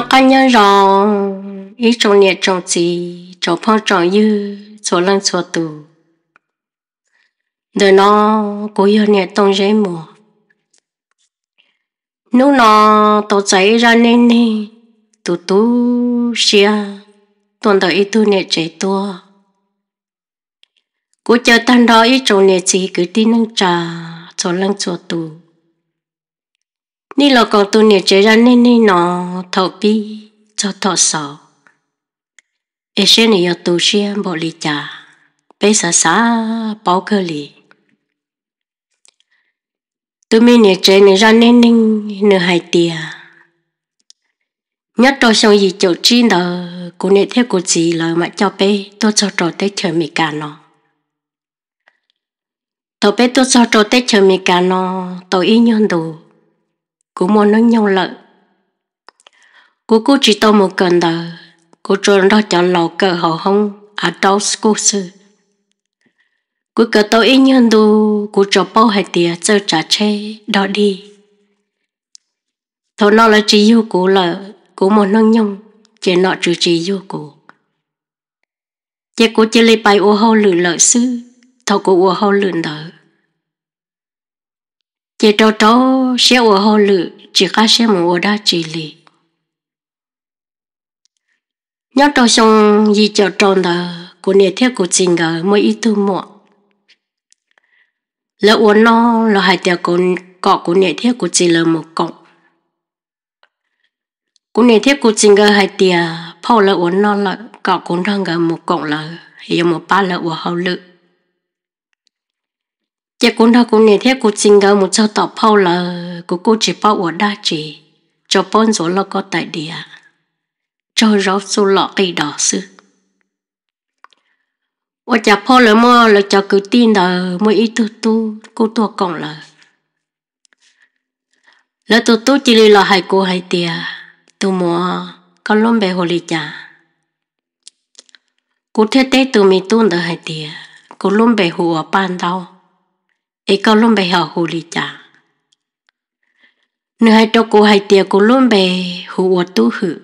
nó cá nhân rõ ý trong nhiệt trong gì trong phong trọng như số lần số tù đời nó cố yêu nhiệt tông dễ mùa lúc nó tổ cháy ra nên nè tụ tụ xia tuần đời ý tu nhiệt chạy tua cố chờ tan đó ý trong nhiệt gì cứ tin năng trà số lần số tù ni lo còn tu ra nên nên nó thầu bi cho thọ sợ e xe này yo tu xe bộ lì cha bé sa sa bao cơ lì tu mi nhiều chế này ra nên nên nửa hai tia nhất trò sau gì chỗ chi đó cô nè theo cô chị lời mà cho bé tôi cho trò tới chờ mì cả nó tôi bé tôi cho trò tới chờ mì cả nó tôi ý nhân đồ cô mua nó nhau lợ cô cô chỉ tao một cần đờ cô cho nó cho lò cờ họ không à đâu cô sư cô cờ tao ít nhân đu cô cho bao hai tiền cho trả chê đó đi thôi nó là chỉ yêu cô lợ cô mua nó nhông chỉ nọ trừ chỉ yêu cô chỉ cô chỉ lấy bài ô hô lử lợi sư thọ cô ô hô lử đời chị trâu trâu sẽ ở hồ lự chỉ cá xe mù ở đó chỉ lì nhớ trâu xong gì chờ tròn là của nè thiết của chính ngờ mới ít thứ mọ lỡ uốn nó là hai tiểu con cọ của nè thiết của chị là một cọng. cũng nè thiết của chính ngờ hai tiểu phô lỡ uốn nó là cọ cũng đang ngờ một cọng là hiểu một ba lỡ của hậu lử chị cũng đâu cũng nè thế cô chinh gấu một cháu tỏ phao là cô cô chỉ bảo ở đa chỉ cho bốn số lo có tại địa cho rau số lọ cây đỏ sư ở chả phao là mua là cho cứ tin là mua ít tu tu cô tua còn là là tu tu chỉ là hai cô hai tia tu mua có lông bề hồ lì chả cô thấy tế tu mi tu được hai tia cô lông bề hồ ở ban đâu e kau lombe hea huli cha. Nửa hai trâu cô hai tia cô luôn bè hù tu hử.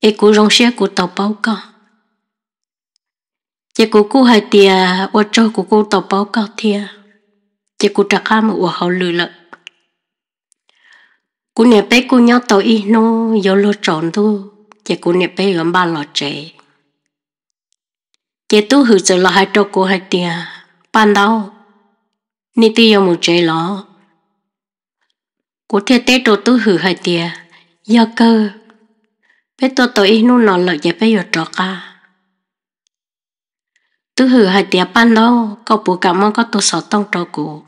Ê cô rong xe cô tàu bao co. Chị cô cô hai tia ua trâu của cô tàu bao co thia. Chị cô trạc ham ua hậu lử lợ. Cô nè bé cô nhau tàu y nô dô lô tròn tu. Chị cô nè bé gồm ba lọ trẻ. Chị tu hử giờ là hai trâu cô hai tia. Ban đau Nì tiêu yô mù chế lọ. Cô thiệt tế đồ tư hử hai tìa, yô cơ. Bé tôi tổ ý nụ nọ lợi dạy bé giờ trọ ca. Tư hử hai tìa ban đâu, cậu bù cảm ơn có tôi sọ tông trọ cụ.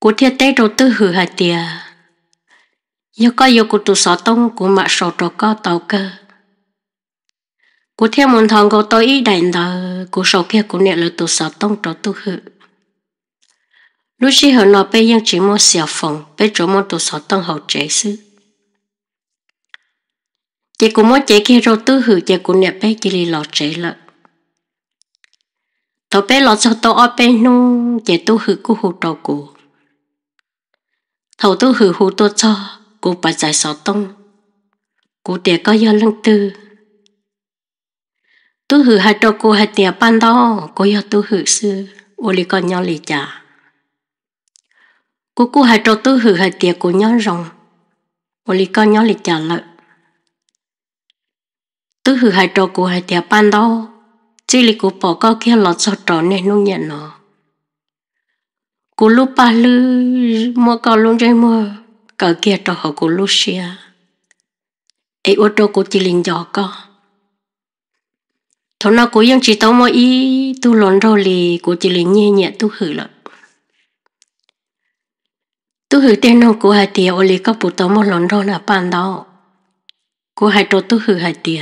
Cô thiệt tế đồ tư hử hai tìa. Yô có yô cụ tôi sọ tông cụ mạ sọ trò có tàu cơ cô theo muốn thằng cô tôi ít định là cô sau kia cô nẹt là tôi sợ tông trò tôi hự lúc chỉ hậu nó bây giờ chỉ mua xẻo phòng bây chỗ mua tụ sọ tăng hậu trẻ sư chị cũng mua trẻ kia rồi tư hử chị cũng nẹp bây chị lì lọ trẻ lợ tàu bé lọ cho tàu ở bên nu chị tu hử cú hụ đầu cụ thầu tu hử hụ tu cho cụ bà giải sọ tông cụ trẻ có do lưng tư tu hử hai đầu cụ hai tiền bàn đó cô do tu hử sư ô lì con nhau lì chả cô cô hai trâu tư hử hai tiệc của nhón rồng ô lì con nhón lì trả lợi tư hử hai trâu của hai tiệc ban đó chỉ lì cô bỏ co kia lọt sọt tròn nên nung nhận nó cô lúc ba lư mua cò luôn chơi mua cờ kia trò họ cú lú xia ấy ô tô cú chỉ linh giò co thằng nào chỉ tao mua ý tu lòn rồi lì cú chỉ linh nhẹ nhẹ tu hử lợn tu hử tên nông của hai tiề ô lì có bút tàu một lần rồi là bàn đó của hai trâu tu hử hai tiề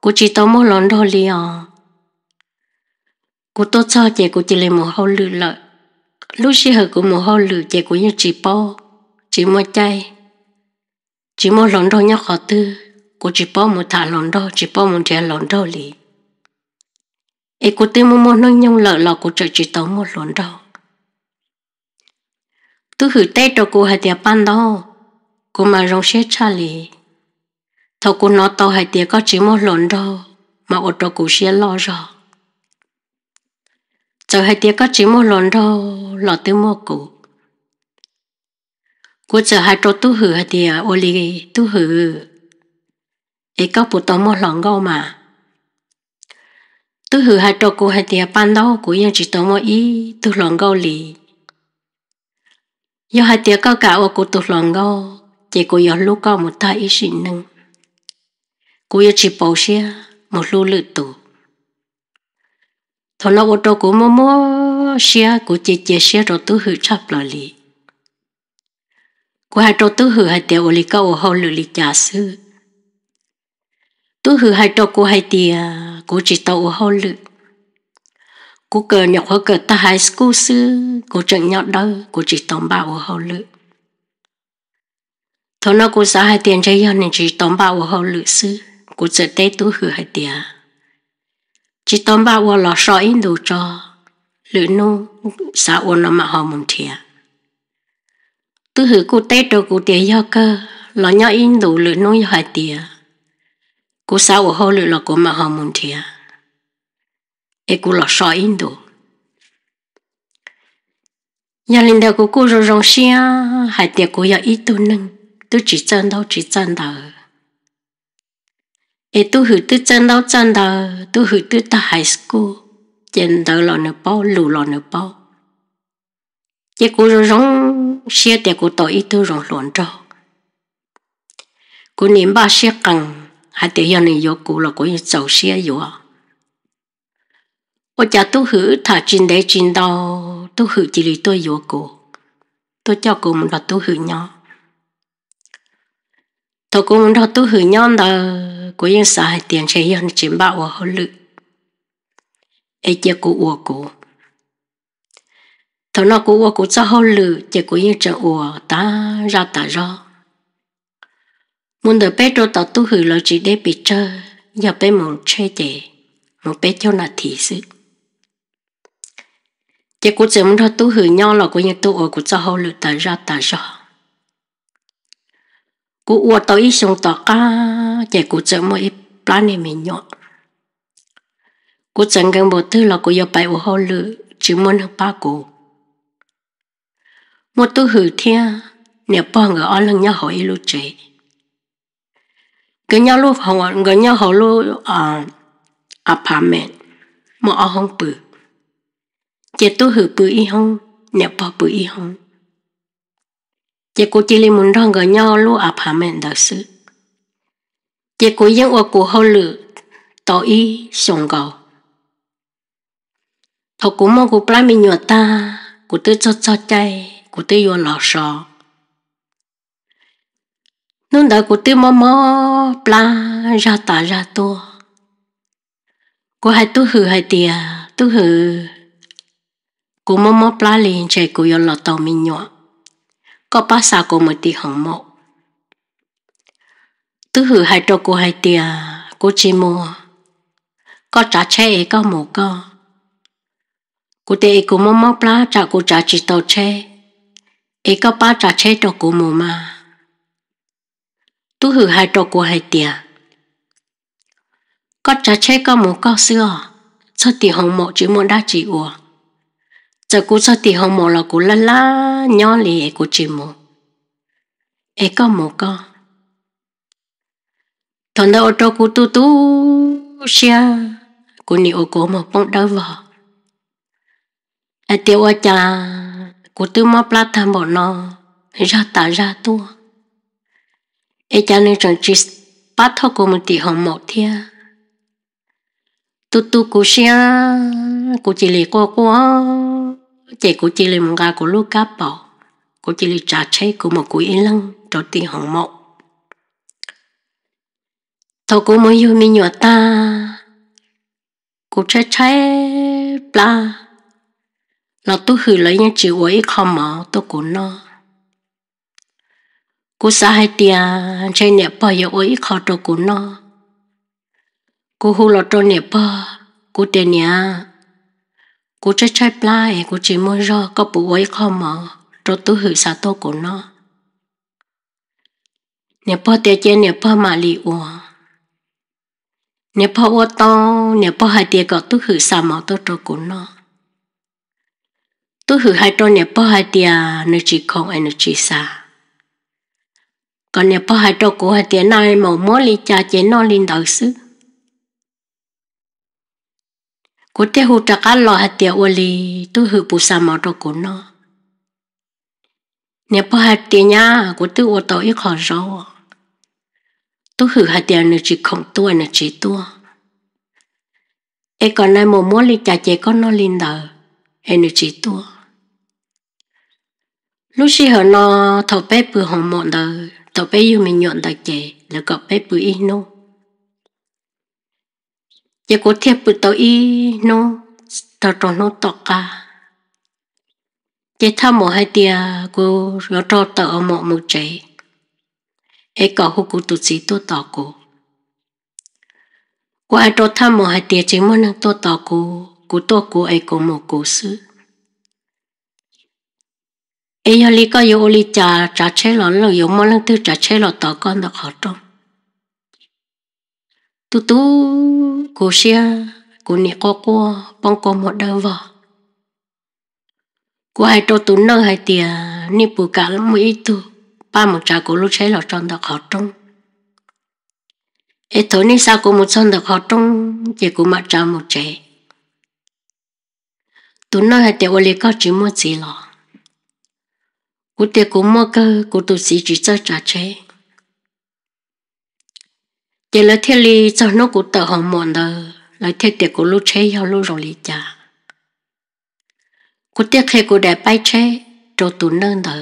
của chỉ tàu một lần rồi liền của tôi cho chị của chỉ lấy một hậu lử lợi lúc xí hở của một hậu lử chị của như chỉ po chỉ mua chay chỉ mua lần rồi nhóc khó tư của chỉ po một thả lần rồi chỉ po một trẻ lần rồi liền ấy của tôi mua mua nông nhông lợi là của chị chỉ tàu một lần rồi tôi hử tay cho cô hai tiệp ban đó cô mà rong xe cha lì thầu cô nó tàu hai tiệp có chỉ một lộn đâu mà ở cho cô xe lo rõ, giờ hai tiệp có chỉ một lộn đâu là tới mua cụ cô chờ hai trâu tu hử hai tiệp ô lì tu hử ấy có bộ tàu một lọn gâu mà tu hử hai trâu cô hai tiệp ban đó cô yên chỉ tàu một ý tu lọn gâu lì yo hai tia cao cả ô cụ tụt lòng ngô chỉ cụ yo lúc cao một thai ý sinh nâng cụ yo chỉ bầu xia một lũ lự tụ thọ nó ô tô cụ mô mô xia cụ chỉ chỉ xia rồi tu hư chắp lại lì cụ hai trâu tu hư hai tia ô lì cao ô hô lự lì chả sư tu hư hai trâu cụ hai tia cụ chỉ tàu ô hô lự cú cờ nhọc hơ cờ ta hai sku sư cú trận nhọn đó cú chỉ tóm bảo ở hậu lự thọ nó cú xã hai tiền chơi yon nên chỉ tóm bảo ở hậu lự sư cú trở tê tú hử hai tiền chỉ tóm bảo ở lò sọ in đồ cho lự nu xã ôn nó mà họ mồm thiệt tú hử cú tê đồ cú tiền yo cơ lò nhọ in đồ lự nu hai tiền cú xã ở hậu lự là cú mà họ mồm thiệt e cú lọ sọ in đồ nhà linh đạo của cô rồi rong xia hai tiệc cô giờ ít tu nâng tu chỉ chân đâu chỉ chân đâu e tu hử tu chân đâu chân đâu tu hử tu ta high school chân đâu lọ nửa bao lù lọ nửa bao chỉ cô rồi rong xia tiệc cô tội ít tu rong luồn trâu cô niệm ba xia cần hai tiệc giờ này vô cô là cô như chầu xia vô 我家都去他进来进到都去这里都有过，都叫过们了都去呢。都过们了都去呢的，过人啥电车样进把我好了，哎结果我过，他那过我过咋好了？结果人整我打 ra 打 ra，们的别着到都去了，只得别着要被蒙吹的，蒙被叫那提示。chỉ cũng chỉ muốn tu hử nhau là của nhà tu ở của cho hậu lực tại ra tại ra cú ua tới sông tỏ cá chỉ cú chỉ mỗi plan này mình nhọ cú chẳng gần bộ tư là cú yêu bài của hậu lực chỉ muốn học ba cú một tu hử thiên nếu bao người ở nhau hỏi lúc chế cái nhau lúc họ người nhau họ lúc ờ, apartment mà ở không bự Chị tôi hử bự y hông, nè bỏ bự y hông. Chị cô chỉ lên muốn rong gỡ nhau lúc áp hạ mẹn đỡ sự. Chị cô dân ô cô hô lự, tỏ y sống gầu. Thọ cô mong cô plá mình nhỏ ta, cô tư cho cho chay, cô tư vô lò sọ. Nôn đỡ cô tư mò mò plá ra ta ra tua. Cô hai tu hử hai tìa, tu hử cô mò mò plá liền chạy cô yo lọt tàu mình nhỏ có ba sa cô một tí hỏng mộ tứ hử hai trâu cô hai tia cô chỉ mua có trả che có mồ cô. cú tê cô mò mò plá trả cô trả chỉ tàu che ấy có ba trả che trâu cô mồ mà tú hử hai trâu cô hai tia có trả che có mồ có xưa sao thì hỏng mộ chỉ muốn đa chỉ ủa giờ cú sao thì hồng mồ là cô la la nhỏ lì ế cú chỉ mồ ấy có mồ có thằng đâu ô cô tu tu xia cô nị ô cố mà bông đau vò ế tiêu ô cha cô tư mò pla tham bỏ nó ra ta ra tu, ấy cha nên chẳng chỉ bắt thôi cô một tí hồng mồ thia tu tu cô xia cô chỉ lì qua qua chị của chị lên ra của lúc cá bỏ của chị lên trà chế của một cuối yên lăng cho tiền hồng mộ thầu của mỗi yêu mi nhỏ ta của trái trái bla là tôi hử lấy những chữ ấy không mà tôi của nó cú xã hai tia trên nẹp bò yêu ấy khó tôi cú nó cú hù lọt trâu nẹp bò cú tiền nhà cú chơi chơi plai cú chỉ muốn rõ có bố ấy kho mở, rồi tôi hử xa tô của nó. Nè bố tiêu chơi nè bố mà lì ủa. Nè bố ô tô nè bố hai tiêu gọi tôi hử xa mỏ tôi trô của nó. Tôi hử hai to nè bố hai tiêu nè chỉ không ai nè chỉ xa. Còn nè bố hai to của hai tiêu này màu mô lì cha chế nó linh đạo sức. cô te hụ trạc á lò hạt tiệt ô lì tôi hử bù sa mỏ đồ của nó nè bố hạt tiệt nha cô tư ô tàu ít khó rõ tôi hử hạt tiệt nữa chỉ không tua nữa chỉ tua e còn nay mồ múa lì chà chè con nó linh đờ e nữa chỉ tua lúc xí hở nó thầu bé bự hồng mọn đờ thầu bé yêu mình nhọn đờ chè là gặp bé bự ít nô giờ có thiệp bự tàu y nó tao tròn nó tọt cả giờ tham mỏ hai tia cô nó cho tao mỏ một chạy ai cỏ hú cô tu sĩ tôi tao cô cô ai cho tham mỏ hai tia chỉ muốn năng tôi tao cô cô tôi cô ai cô một cô sư ai giờ lý có yêu lý trà trà chế lọ lọ yêu mỏ năng tư trà chế lọ tao con được họ trong tu tu cô xia cô nè cô cô bông cô một đầu vợ cô hai trâu tu nơ hai tìa nè bù cả lắm mấy tu ba một trà cô lúc cháy lọ tròn đặc họ trung ế thổ nè sao cô một son đặc họ trung chỉ cô mặt trà một trẻ tu nơ hai tìa ô lì có chỉ mua gì lọ cô tìa cô mua cơ cô tu sĩ chỉ cho trà chế chỉ là thiết lý cho nó cũng tờ hồng mòn đó là thiết tiệt của lúc chế nhau lúc rồi lý cha của tiếc khi của đẹp bay chế trâu tụ nương đó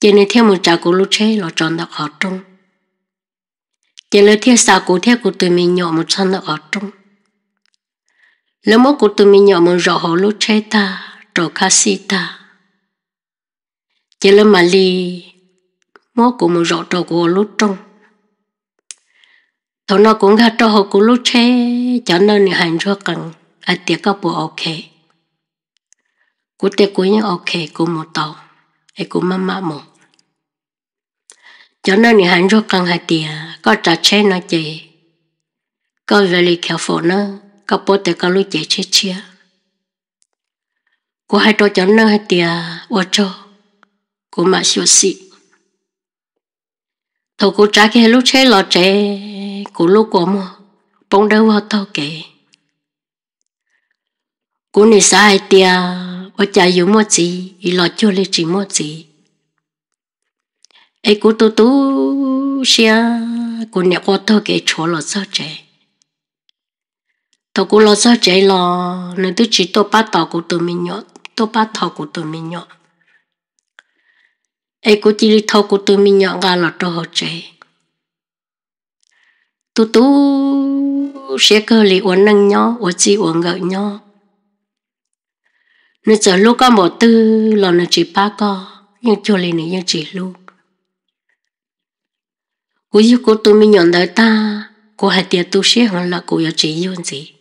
chỉ nên thiết một trà của lúc chế là chọn đặc họ trung chỉ là thiết sao của thiết của tụi mình nhỏ một chọn đặc họ trung lỡ mốt của tụi mình nhỏ một rõ họ lúc chế ta trâu khá si ta chỉ là mà li mốt của một rõ trâu của lúc trung thổ nó cũng ra cho họ cũng lúc chế cho nên là hành cho cần à tiệc có bộ ok cú tiệc cũng những ok cú một tàu ai cú mắm mắm một cho nên là hành cho cần hai tiệc có trả chế nó chị có về lì kéo phổ nó có bộ tiệc có lúc chế chế chia cú hai tôi cho nó hai tiệc ô cho cú mà siêu xịn thôi cô trả cái lúc chế lọ trẻ của lúc của mò bông đâu hoa tao kể cô này sai tia ở chả yếu mò gì y lọ cho lê chỉ mò gì ấy cô tu tu xia cô nhà hoa tao kể chỗ lọ sao trẻ thôi cô lọ sao trẻ lọ nên tôi chỉ tôi bắt tao cô tôi mình nhọ tôi bắt tao cô tôi mình nhọ ai cô chỉ đi thâu của tôi mình nhọn ra là trâu hồ chế tu tu sẽ cơ li uống nâng nhau uống chi uốn gợi nhau nên giờ lúc có một tư là nó chỉ ba co nhưng cho lì này nhưng chỉ lúc cô yêu cô tôi mình nhọn đời ta cô hãy tiệt tu sẽ hơn là cô yêu chỉ yêu gì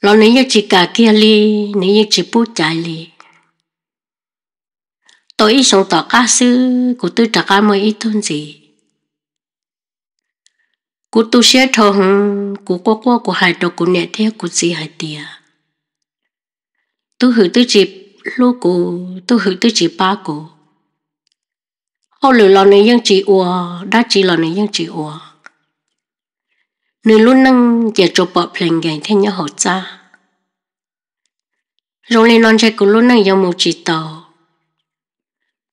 lo nếu như chỉ cả kia li nếu như chỉ bút trái li tôi sống tỏ cá sư cụ tôi trả cá mới ít thôn gì cụ tu sẽ thô hùng cụ qua qua cụ hài đồ cụ nhẹ theo cụ gì hai tia, tôi hử tôi chỉ lô cụ tôi hử tôi chỉ ba cụ hô lửa lò này dân chỉ ùa đã chỉ lò này dân chỉ ùa nơi luôn năng giờ chụp bọt phèn gầy theo nhớ hậu cha rồi lên non chạy cụ luôn năng giờ một chỉ tàu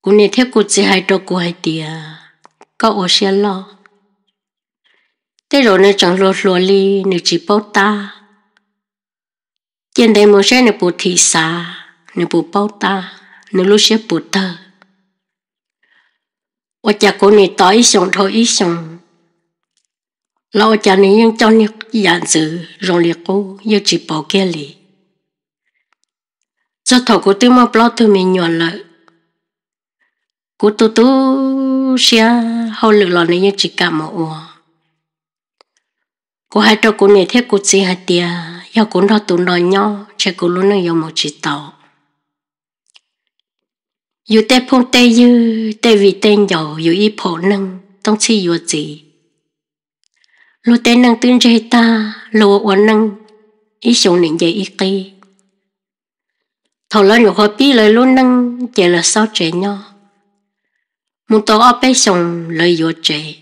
cú này theo cú chỉ hai trâu cú hai tia có ô xe lo thế rồi nó chẳng lo lột li nó chỉ bao ta hiện đây một xe nó bù thị xa nó bù bao ta nó lúc xe bù tờ ô cha cú này tỏ xong thôi xong lão cha này vẫn cho nó dạng sự rồi liệt cô yêu chỉ bảo kia li cho thầu cú tôi mà bao tôi mình nhọn lại cú tu tu xia hầu lực lò này chỉ cả mà ủa cú hai trâu cú này thế cú chỉ hai tia yêu cú nó tụ nó nhau chỉ cú luôn nó yêu một chỉ tàu yêu tê phong tê như tê vì tên giàu yêu y phổ nâng tông chi yêu gì lô tê nâng tương chơi ta lô uốn nâng ý xuống nịnh dậy ý kỳ thầu lo nhục hoa bí lời luôn nâng chỉ là sao trẻ nhau mu to ở bên sông lời yo chế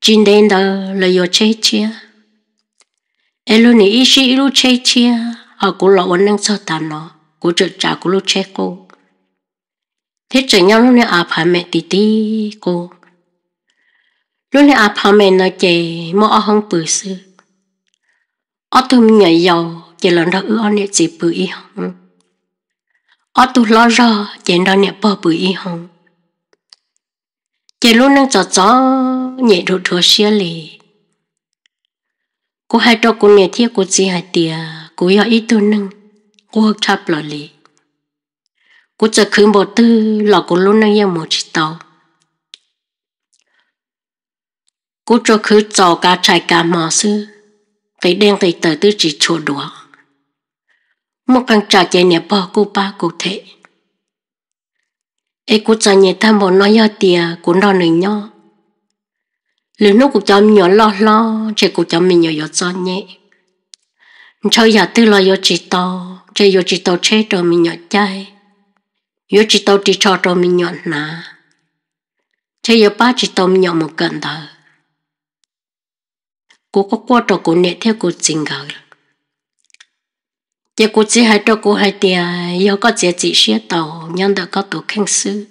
jin đến đó lời yo chế chia elu ni ishi ilu chế chia ở cũ lọ vẫn đang sợ tàn nó cũ trợ trả cũ lu chế cô thế trở nhau luôn này à phá mẹ tí tí cô luôn này à phá mẹ nói chè mà ở hông bự sư ở thùng nhảy dầu chè lần đó ở nè chỉ bự y hông ở tu lo ra chè đó nè bờ bự y hông chị luôn nâng giọt gió nhẹ đồ đồ xia lì cô hai trâu cô nhẹ thiết cô chị hai tìa cô yêu ít tu nâng cô hợp chạp lò lì cô chờ khứ bộ tư lò cô luôn nâng yêu một chị tàu cô cho khứ trò cá trái cá mò sư phải đen phải tờ tư chỉ chùa đùa một căn trà chạy nhẹ bò cô ba cụ thể ai cũng chẳng nhớ tham bộ nói giờ tiề cũng đo nửa nhau lúc nó cũng cho nhỏ lo lo chỉ cũng cho mình nhỏ nhỏ cho nhẹ cho giờ tư lo nhỏ chỉ to chơi nhỏ chỉ to chơi cho mình nhỏ chơi nhỏ chỉ to chỉ cho cho mình nhỏ nà chơi nhỏ ba chỉ to mình nhỏ một cần thở cố có qua trò cô nè theo cố trình gạo giờ cô chỉ hai trâu cô hai tiền giờ có chỉ chỉ xe tàu nhân đã có tổ kinh sư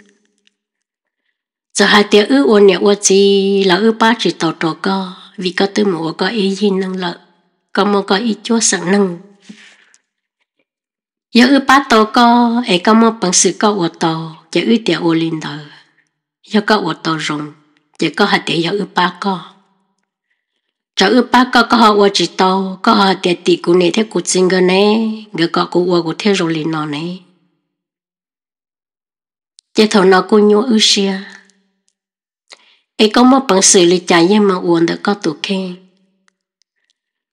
giờ hai tiền ư ô nè ô chỉ là ư ba chỉ tàu trâu co vì có tư mù có ý gì năng lợi có mô có ý chúa sẵn nâng giờ ư ba tàu co ai có mô bằng sự có ô tàu giờ ư tiền ô linh đời giờ có ô tàu rồng giờ có hai tiền giờ ư ba co cháu ước ba có có họ chỉ tàu có họ tiệt tỷ cũng này thế cụ chính cơ này người có cụ qua cuộc thế rồi liền nó này chế thầu nó cũng nhua ước xia ấy có một bằng xử lý chạy em mà uốn được có tụ khe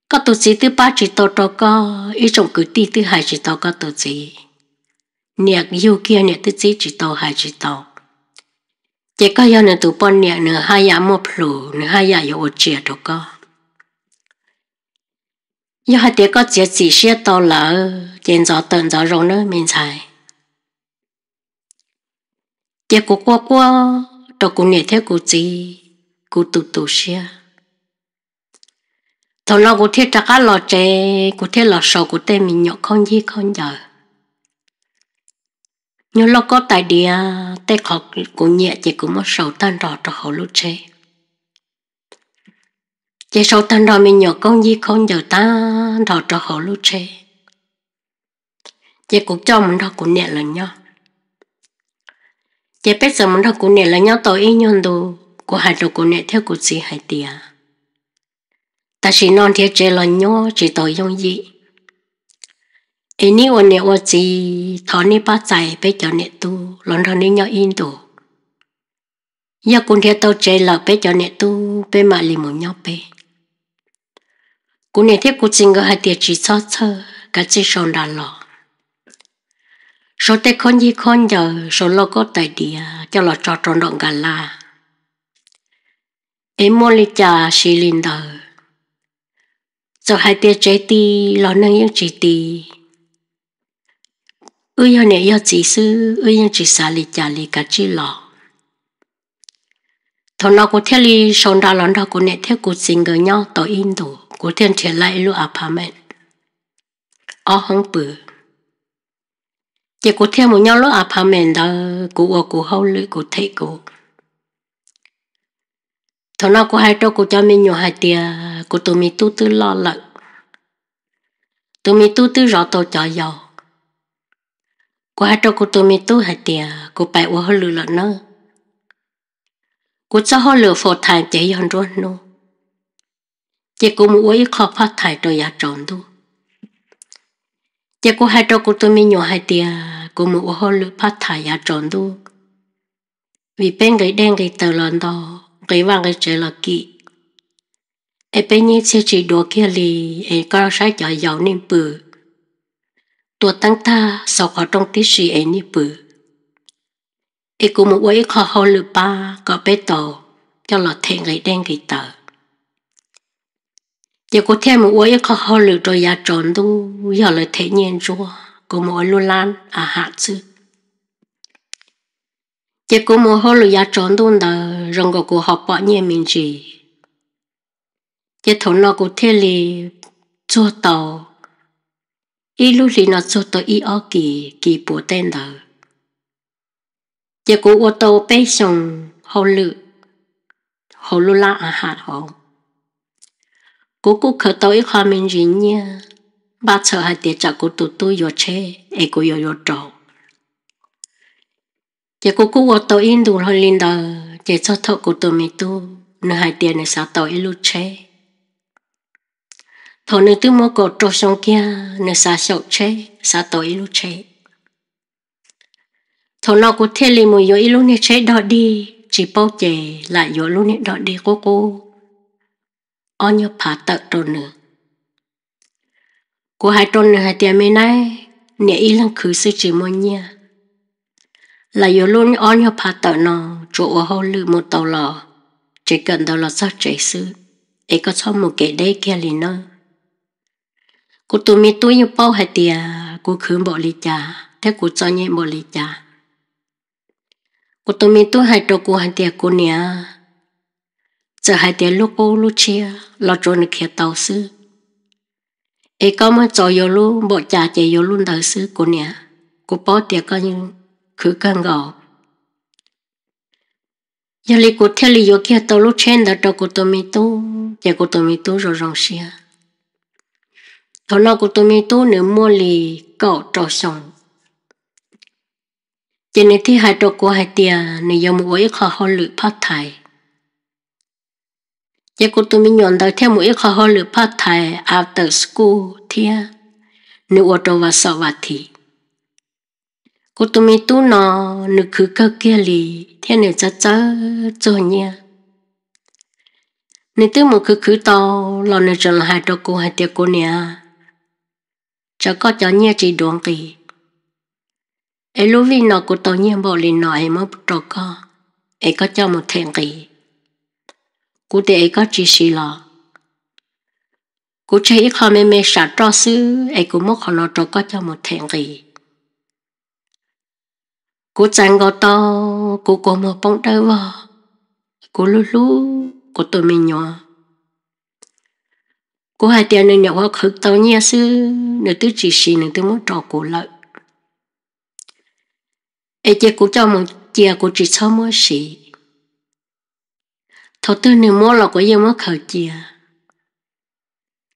có tụ chỉ thứ ba chỉ tàu đó có ý trong cử ti thứ hai chỉ tàu có tụ chỉ niệm yêu kia niệm thứ chỉ chỉ tàu hai chỉ tàu chế có yêu nữa tụ bọn niệm nữa hai nhà một lù nữa hai nhà yêu chia đó có giờ hai tiếng có chỉ chỉ xe tàu lỡ tiền gió tần gió rồi nữa mình xài chỉ của qua qua đâu cũng nhảy theo của chị của tụ tụ xe thầu lo của thiết trắc lò chè thiết lò sầu của tên mình nhọ không gì không giờ nhưng lo có tại địa tê khóc của nhẹ chỉ cũng một sầu tan rò cho hậu lúc chơi chỉ sau tan đó mình nhỏ con gì không giờ ta đó cho họ lúc chê chỉ cũng cho mình đó cũng nhẹ lần nhau chỉ biết giờ mình đó cũng nhẹ lần nhau tôi ý nhân đồ của hai đồ cũng nhẹ theo của gì hai tia ta chỉ non theo chế lần nhau chỉ tôi dùng gì ý ní ôn nhẹ ô gì thọ ní ba chạy bây giờ nhẹ tu lần đó ní nhau in đồ giờ cũng theo tôi chế là bây giờ nhẹ tu bên mà li một nhau bên cú này thiết cú chính ngờ hai tiệt chỉ xót sơ cả chỉ sòn đà lò số tê con gì con giờ số lo có tài địa cho lo cho tròn động gà la em mua lì trà xì lìn đờ rồi hai tiệt chế ti lo nâng yên chỉ ti ư yêu này yêu chỉ sư ư yêu chỉ xả lì trà lì cả chỉ lò thằng nào có thiết lì sòn đà lò đó có này thiết cú chính ngờ nhau tổ in đồ 古天天来路 apartment ở hong bự giờ cổ theo một nhau lúc apartment đó cụ ở cụ hậu lưỡi cụ thấy cụ thằng nào cụ hai đâu cụ cho mình nhiều hai tia cụ tụi mình tu tư lo lợ tụi mình tu tư rõ tàu cho giàu cụ hai đâu cụ tụi mình tu hai tia cụ bài ở hậu lưỡi lợ nữa cụ cho hậu lưỡi phổ thản chỉ hòn ruột nữa chỉ có mũi khó phát thải rồi ya tròn tu chỉ có hai trâu của tôi mình nhỏ hai tia của mũi họ lựa phát thải ya tròn tu vì bên cái đen cái tờ lòn đó cái vàng cái trời là kỵ ai bên như sẽ chỉ đồ kia lì ai có sai chở giàu nên tờ giờ có thêm một uống có hơi lực rồi ya tròn tu giờ lại thế nhiên chúa có mỗi lu lan à hạt chứ giờ có một hơi lực ya tròn tu đờ rong có học bỏ nhiên mình chỉ giờ thấu nó có thể lì cho tàu ít lúc lì nó chúa tàu ít ở kỳ kỳ bố tên đờ giờ có ô tô bé xong hơi lực hơi lu lan à hạt không cô cô khởi tàu ít hoa mình gì nha ba sợ hai tiệt chả cô tụ tụ yo che e cô yo yo trầu giờ cô cô tàu in đồ hơi linh đờ giờ cho thọ cô tụ mi tu nửa hai tiệt này sao tàu ít lu che thọ nửa tư mua cổ trâu sông kia nửa sao sầu che sao tàu ít lu che thọ nào cô thiết liền một yo ít lu nè che đỏ đi chỉ bao chè lại yo lu nè đỏ đi cô cô onyo phá tờ trôn nữa của hai trôn nữa hai tiền mấy nay nè y lăng khứ sư chỉ mua nha là yếu luôn onyo phá tờ nó chỗ ở hậu lư một tàu lò chỉ cần tàu lò sao chạy sư ấy có cho một cái đây kia liền nữa cô tụi mi tôi như bao hai tiền cô khứ bỏ lì trà thế cô cho nhẹ bỏ lì trà cô tụi mi tôi hai trâu cô hai tiền cô nè giờ hai tiếng lúc ô lúc chia lo trốn kia tàu sư ấy có mà cho yêu lu bộ trà chạy yêu luôn tàu sư cô nè, cô bó tiệc coi như cứ căng gò giờ lý cô theo lý yêu kia tàu lúc trên đã cho cô tôi mi tu chạy cô tôi mi tu rồi rong xia Thôi nó cô tôi mi tu nếu mua lì cậu trâu sòng chỉ nên thì hai trâu của hai tia nếu giờ mua ít khó hơn lựa phát thải giờ cô tôi mình nhận được theo mỗi khó hơn lựa phát thải after school thia nữ ô tô và sau và thì cô tôi mình tu nó nữ cứ cơ kia lì theo nữ chớ chớ cho nha nữ tư một cứ cứ to là nữ trở hai đôi cô hai tiệc cô nè chớ có chó nha chỉ đuông kỳ ấy lúc vì nó cô tao nhiên bỏ lên nói mà trò co ấy có cho một thèn kỳ cú để ấy có chỉ xì lò cú chơi ít khó mê mê xả trò sư ấy cú mốc khó nó trò có cho một thẹn gì cú chẳng gò to cú có một bóng đơ vò cú lú lú của tụi mình nhỏ cú hai tiền nên nhỏ hoa khứ tàu nhia sư nửa tư chỉ xì nửa tư muốn trò cú lợi ấy chơi cú cho một chia cú chỉ sau mới xì thầu tư nếu mua là của gì mất khẩu chìa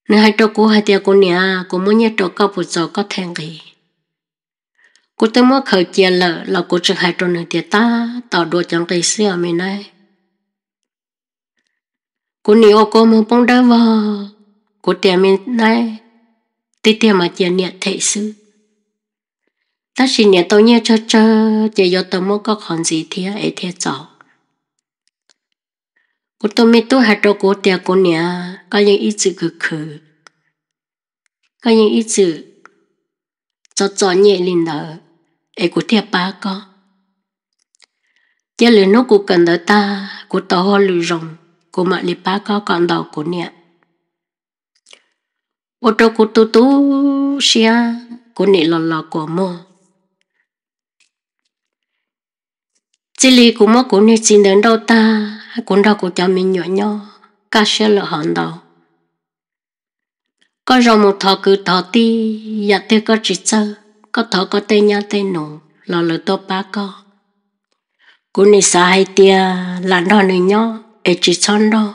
nếu hai trâu cũ hai tia cô nhà cô muốn nhớ trâu cao bụt gió có thèn gì cô tới mất khẩu chìa lợ là cô trực hai trâu nửa tia ta tạo đồ chẳng cây xưa mình này cô nếu cô muốn bông đá vào cô tia mình nay, tí tia mà chìa nhẹ thể sư ta xin nhẹ tao nhớ cho cho chỉ do tao muốn có còn gì thế ấy thế cháu 我都没多还多过点过年，个人一直个去，个人一直早早年龄了，哎，过点八个，这里那个跟到他，过到好旅容，过嘛里八个跟到过年，我都过嘟嘟些，过年了了过么？这里过么过年只能到他。cũng đâu cũng cho mình nhỏ nhỏ cá sẽ lỡ hòn đầu có rồi một thọ cứ thọ ti dạ tê có chỉ sơ có thọ có tê nha tê nổ lò lỡ tô ba co cú này xa hai tia là đo nữ nhỏ ê chỉ son đó,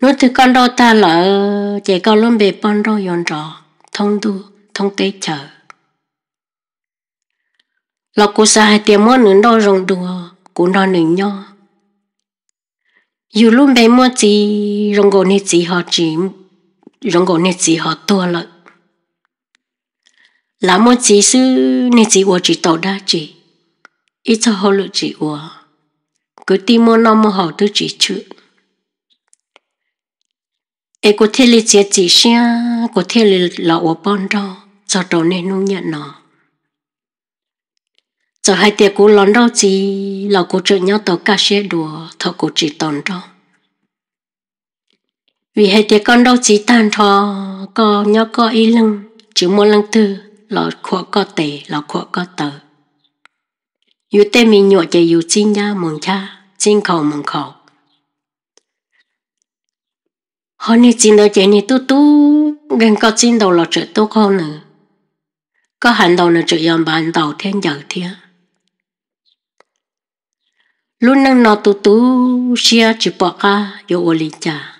nó thì con đó ta lỡ chỉ có luôn bề con đó yon trò thông tu thông tê chờ lò cú xa hay tia món nữ đo rồng đùa cú đo nữ nhỏ dù luôn bé mua gì rong gò nè gì họ chỉ rong gò nè gì họ tua lợi lá mua gì sư nè gì của chỉ tổ đa chỉ ít cho họ lựa chỉ của cứ tìm mua nó mua họ tư chỉ chữ e có thể là chỉ chỉ xe có thể là lão ở bọn đó cho tổ nên nông nhận nó giờ hai tiệc cũ lón đâu chỉ là cô trợ nhau tổ ca xe đùa thọ cô chỉ tòn đó vì hai tiệc con đâu chỉ tan thọ có nhau có ý lưng chứ mua lăng tư là khó có tệ là khó có tờ yu tê mình nhọ chạy yu chi nha mong cha chinh khẩu mong khẩu họ nay chín đâu chạy này tu tu gần có chín đâu là trợ tu không nữa có hẳn đầu là trợ yam bàn đầu thiên giờ thiên lúc năng nó tu tu xia chỉ bỏ ca yo ô li cha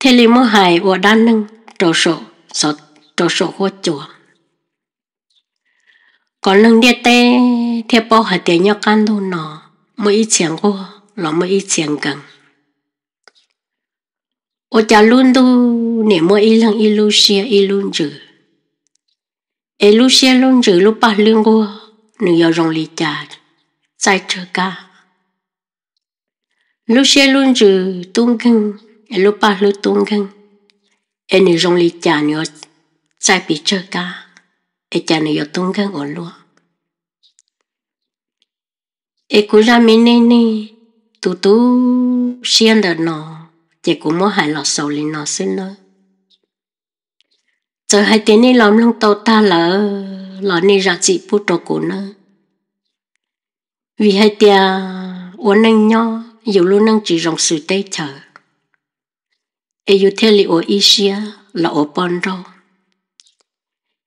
thế li mô hài ô đan năng trổ sổ sọ trổ sổ hô chùa còn năng địa tê thế bỏ hạt tiền nhau can đâu nó mới ít tiền cô nó mới ít tiền gần ô cha luôn tu nể mô ít lăng ít lu xia ít luôn chữ e ít lu xia luôn chữ lu ba lương cô nửa giờ rong li cha 在这个。lúc xe luôn trừ tung cưng e lúc ba lúc tung cưng e nữ rong li cha nữ sai bị chơ ca e cha nữ yo tung cưng ở lúa e cứ ra mi nê nê tu tu xiên đờ nọ chỉ cú mua hai lọ sầu li nọ xin nữa giờ hai tiếng này lòng lòng tàu ta lỡ lỡ này ra chỉ bút trò cũ nữa vì hai tia uốn năng nho dù luôn năng chỉ rộng sự tây thở e yêu thế li ở Asia là ở Bon đâu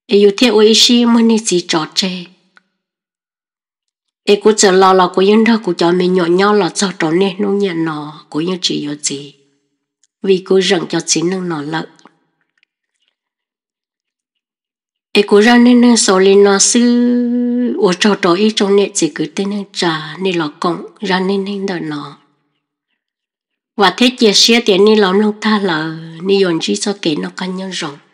e yêu thế ở Asia mới nên chỉ trò chơi e cũng chờ lo là của những đó của cho mình nhỏ nhau là cho trò nên nó nhận nó của những chỉ yêu gì vì cô rằng cho chính năng nó lợi e cô ra nên nên số lên nó sư ô cho trò ý trong nệ chỉ cứ tên nên trả nên lọ cộng ra nên nên đợi nó và thế chia sẻ tiền nên lòng lòng ta là nên dọn chỉ cho kể nó căn nhân rộng